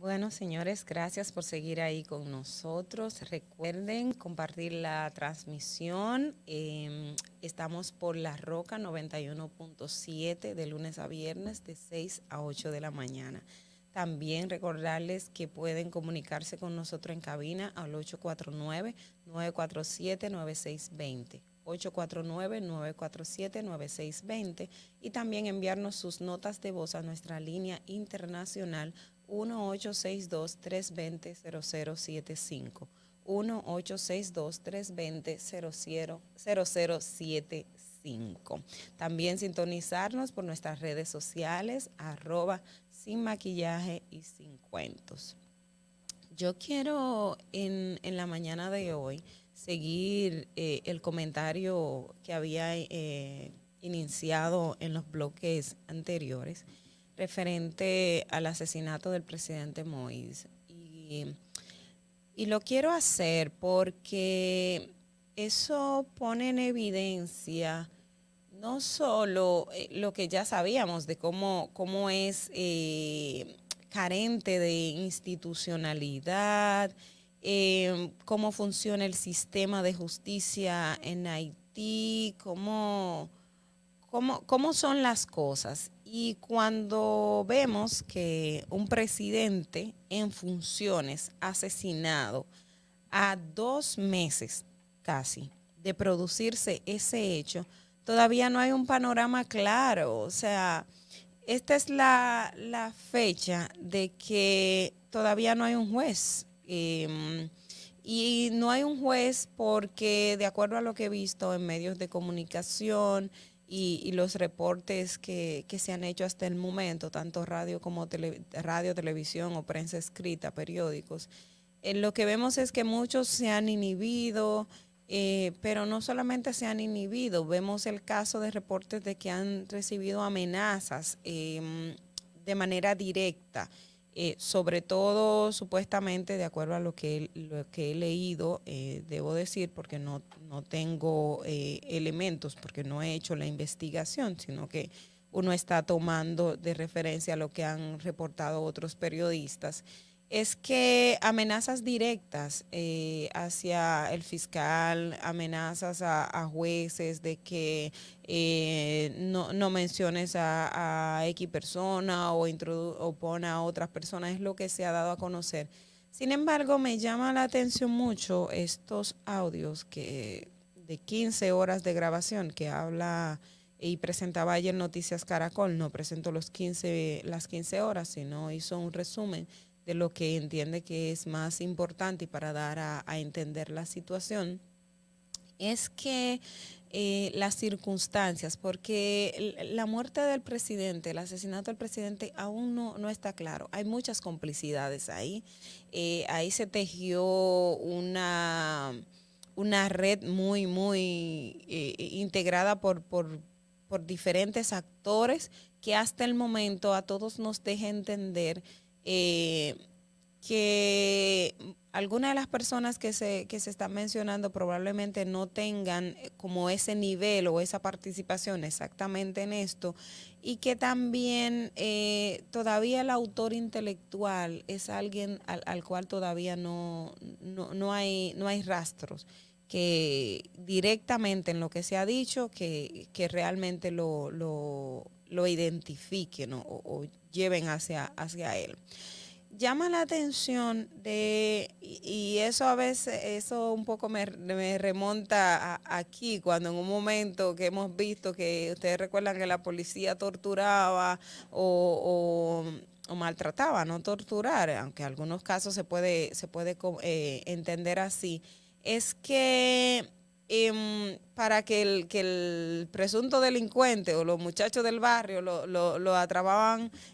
Bueno, señores, gracias por seguir ahí con nosotros. Recuerden compartir la transmisión. Em, estamos por La Roca 91.7 de lunes a viernes de 6 a 8 de la mañana. También recordarles que pueden comunicarse con nosotros en cabina al 849-947-9620. 849-947-9620 y también enviarnos sus notas de voz a nuestra línea internacional 1-862-320-0075. 1-862-320-0075. También sintonizarnos por nuestras redes sociales, arroba sin maquillaje y sin cuentos. Yo quiero en, la mañana de hoy seguir eh, el comentario que había eh, iniciado en los bloques anteriores referente al asesinato del presidente Moïse. Y, lo quiero hacer porque eso pone en evidencia no solo eh, lo que ya sabíamos de cómo, cómo es eh, carente de institucionalidad, em, cómo funciona el sistema de justicia en Haití, cómo, cómo, cómo son las cosas. Y cuando vemos que un presidente en funciones asesinado a dos meses casi de producirse ese hecho, todavía no hay un panorama claro. O sea, esta es la, fecha de que todavía no hay un juez. Em, y no hay un juez porque, de acuerdo a lo que he visto en medios de comunicación, y, los reportes que, que, se han hecho hasta el momento, tanto radio como radio, televisión o prensa escrita, periódicos, eh, lo que vemos es que muchos se han inhibido, eh, pero no solamente se han inhibido, vemos el caso de reportes de que han recibido amenazas em, de manera directa. Eh, sobre todo supuestamente de acuerdo a lo que, lo que he leído, eh, debo decir, porque no, tengo eh, elementos, porque no he hecho la investigación, sino que uno está tomando de referencia lo que han reportado otros periodistas es que amenazas directas eh, hacia el fiscal, amenazas a, jueces de que eh, no, menciones a, X persona o, o a otras personas, es lo que se ha dado a conocer. Sin embargo, me llama la atención mucho estos audios que, de 15 horas de grabación que habla y presentaba ayer Noticias Caracol, no presentó los 15, las 15 horas, sino hizo un resumen lo que entiende que es más importante para dar a, entender la situación, es que eh, las circunstancias, porque la muerte del presidente, el asesinato del presidente aún no, está claro. Hay muchas complicidades ahí. Eh, ahí se tejió una, una red muy, muy eh, integrada por, por diferentes actores que hasta el momento a todos nos deja entender eh, que algunas de las personas que se, que se están mencionando probablemente no tengan eh, como ese nivel o esa participación exactamente en esto y que también eh, todavía el autor intelectual es alguien al, cual todavía no, no, hay, no hay rastros que directamente en lo que se ha dicho que, realmente lo, lo, identifiquen o, lleven hacia, hacia Él. Llama la atención de, y, eso a veces, eso un poco me, remonta aquí, cuando en un momento que hemos visto que ustedes recuerdan que la policía torturaba o, maltrataba, no torturar, aunque en algunos casos se puede, se puede eh, entender así, es que Em, para que el, que el presunto delincuente o los muchachos del barrio lo, lo,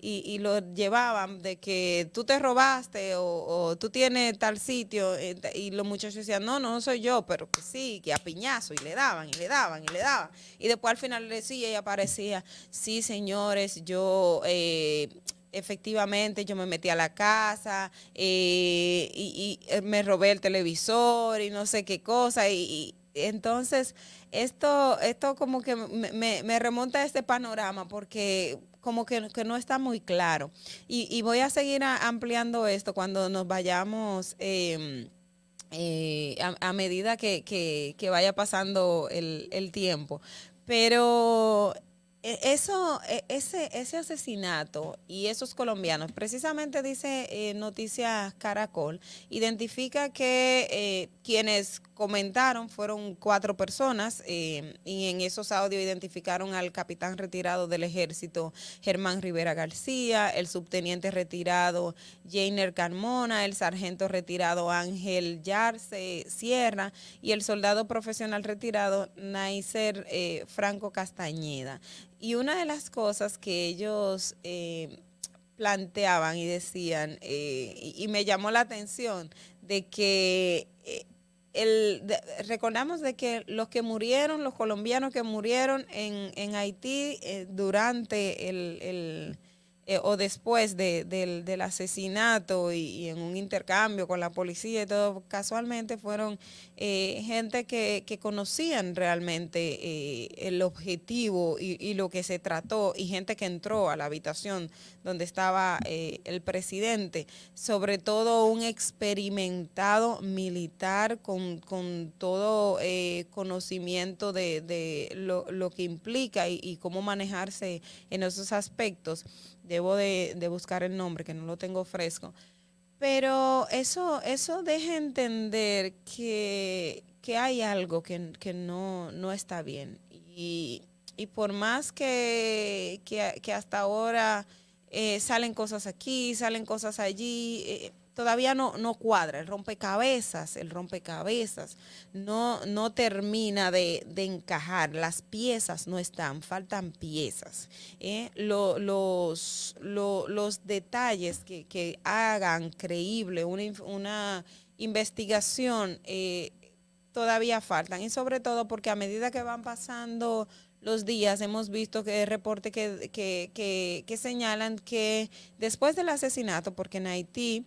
y, lo llevaban de que tú te robaste o, tú tienes tal sitio eh, y los muchachos decían, no, no, no soy yo, pero que sí, que a piñazo y le daban y le daban y le daban. Y después al final le decía y aparecía, sí señores, yo... Eh, efectivamente yo me metí a la casa eh, y, y, me robé el televisor y no sé qué cosa y, entonces, esto, esto como que me, remonta a este panorama porque como que, no está muy claro. Y, voy a seguir ampliando esto cuando nos vayamos. Em, eh, a, medida que, vaya pasando el, el tiempo. Pero e, eso, e, ese, ese asesinato y esos colombianos, precisamente dice eh, Noticias Caracol, identifica que eh, quienes comentaron fueron cuatro personas eh, y en esos audios identificaron al capitán retirado del ejército Germán Rivera García, el subteniente retirado Jainer Carmona, el sargento retirado Ángel Yarse Sierra y el soldado profesional retirado Naicer Franco Castañeda. Y una de las cosas que ellos eh, planteaban y decían, eh, y, me llamó la atención, de que eh, el, recordamos de que los que murieron, los colombianos que murieron en, en Haití durante el eh, o después del, asesinato y, en un intercambio con la policía y todo, casualmente fueron eh, gente que, conocían realmente eh, el objetivo y, lo que se trató y gente que entró a la habitación donde estaba el presidente, sobre todo un experimentado militar con, todo conocimiento de, lo, que implica y cómo manejarse en esos aspectos. Debo de, buscar el nombre, que no lo tengo fresco. Pero eso, eso deja entender que, que hay algo que, no, no, está bien. Y, por más que, que hasta ahora eh, salen cosas aquí, salen cosas allí, eh, todavía no, no cuadra, el rompecabezas, el rompecabezas no, no termina de, encajar, las piezas no están, faltan piezas. ¿eh? los, los detalles que, hagan creíble una, investigación eh, todavía faltan y sobre todo porque a medida que van pasando los días hemos visto que reportes que, que, que, señalan que después del asesinato, porque en Haití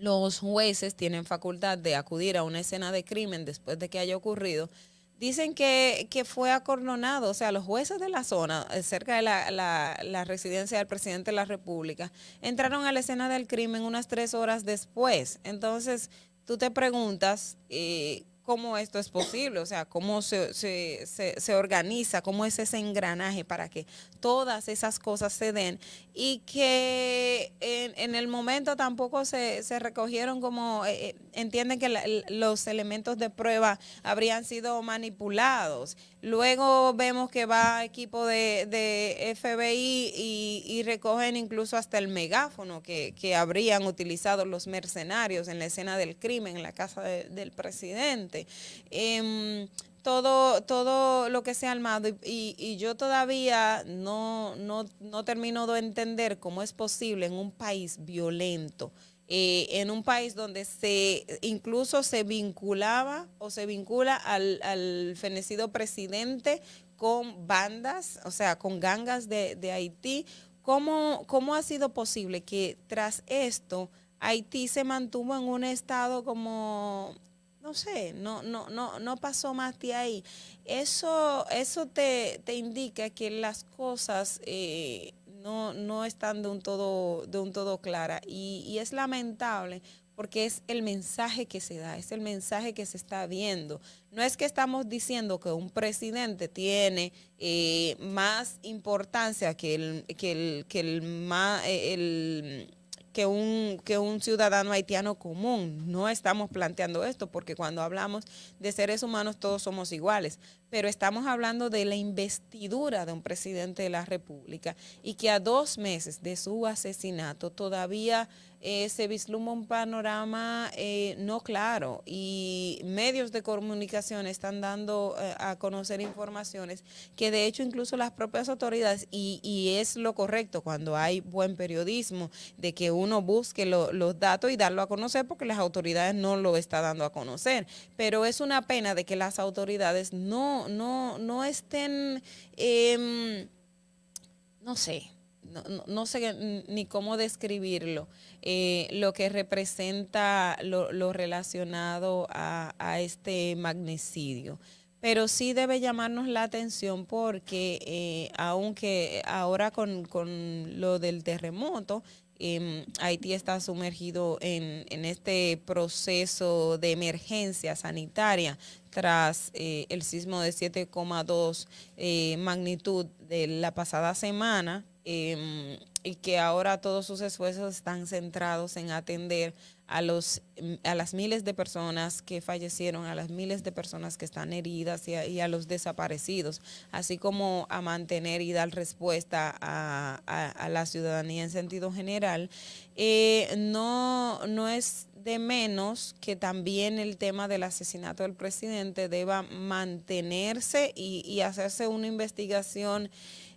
los jueces tienen facultad de acudir a una escena de crimen después de que haya ocurrido, dicen que, que fue acordonado, o sea, los jueces de la zona, eh, cerca de la, residencia del presidente de la República, entraron a la escena del crimen unas tres horas después. Entonces, tú te preguntas eh, cómo esto es posible, o sea, cómo se, se, organiza, cómo es ese engranaje para que todas esas cosas se den y que... Eh, en el momento tampoco se, se recogieron como, eh, eh, entienden que los elementos de prueba habrían sido manipulados. Luego vemos que va equipo de, de FBI y, recogen incluso hasta el megáfono que, que, habrían utilizado los mercenarios en la escena del crimen, en la casa del presidente. Em, todo, todo lo que se ha armado y, y, yo todavía no, no, no, termino de entender cómo es posible en un país violento, eh, en un país donde se incluso se vinculaba o se vincula al, al fenecido presidente con bandas, o sea, con gangas de, de Haití, ¿cómo, ¿cómo ha sido posible que tras esto Haití se mantuvo en un estado como no sé, no, no, no, no pasó más de ahí. Eso, eso te, indica que las cosas eh, no, están de un todo, de un todo clara. Y, y, es lamentable porque es el mensaje que se da, es el mensaje que se está viendo. No es que estamos diciendo que un presidente tiene eh, más importancia que el, que el, que el, eh, el que un, que un ciudadano haitiano común. No estamos planteando esto porque cuando hablamos de seres humanos todos somos iguales, pero estamos hablando de la investidura de un presidente de la República y que a dos meses de su asesinato todavía eh, se vislumbra un panorama eh, no claro y medios de comunicación están dando eh, a conocer informaciones que de hecho incluso las propias autoridades, y, y, es lo correcto cuando hay buen periodismo, de que uno busque los datos y darlo a conocer porque las autoridades no lo están dando a conocer. Pero es una pena de que las autoridades no, no, no estén, em, no sé, no, sé ni cómo describirlo, eh, lo que representa lo, relacionado a, este magnicidio. Pero sí debe llamarnos la atención porque eh, aunque ahora con, con, lo del terremoto, em, Haití está sumergido en, en, este proceso de emergencia sanitaria tras eh, el sismo de 7,2 magnitud de la pasada semana, Em, y que ahora todos sus esfuerzos están centrados en atender a, los, em, a las miles de personas que fallecieron, a las miles de personas que están heridas y a, los desaparecidos, así como a mantener y dar respuesta a, la ciudadanía en sentido general, eh, no, no es de menos que también el tema del asesinato del presidente deba mantenerse y, y hacerse una investigación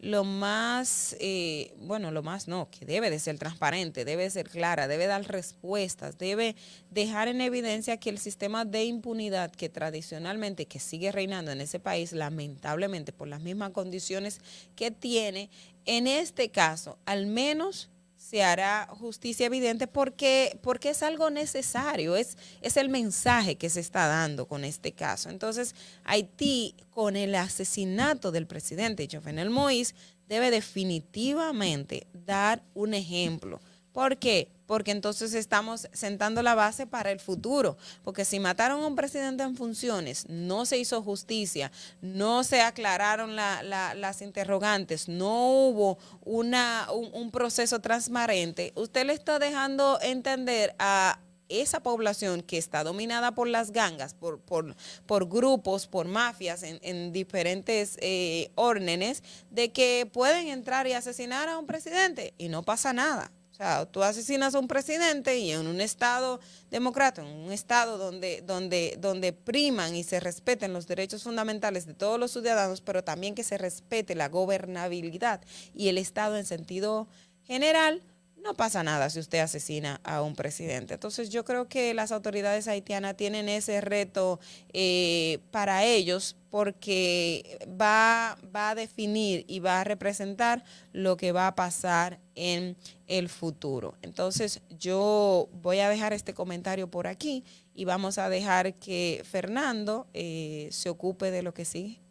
lo más, eh, bueno, lo más no, que debe de ser transparente, debe de ser clara, debe dar respuestas, debe dejar en evidencia que el sistema de impunidad que tradicionalmente, que sigue reinando en ese país, lamentablemente por las mismas condiciones que tiene, en este caso, al menos se hará justicia evidente porque, porque es algo necesario, es, es el mensaje que se está dando con este caso. Entonces, Haití, con el asesinato del presidente Jovenel Moïse, debe definitivamente dar un ejemplo. ¿Por qué? porque entonces estamos sentando la base para el futuro. Porque si mataron a un presidente en funciones, no se hizo justicia, no se aclararon las interrogantes, no hubo una, un, proceso transparente, usted le está dejando entender a, esa población que está dominada por las gangas, por, grupos, por mafias en, diferentes eh, órdenes, de que pueden entrar y asesinar a un presidente y no pasa nada. O sea, tú asesinas a un presidente y en un estado democrático, en un estado donde, donde, donde priman y se respeten los derechos fundamentales de todos los ciudadanos, pero también que se respete la gobernabilidad y el Estado en sentido general, no pasa nada si usted asesina a un presidente. Entonces yo creo que las autoridades haitianas tienen ese reto eh, para ellos porque va, va a definir y va a representar lo que va a pasar en el futuro. Entonces yo voy a dejar este comentario por aquí y vamos a dejar que Fernando eh, se ocupe de lo que sigue.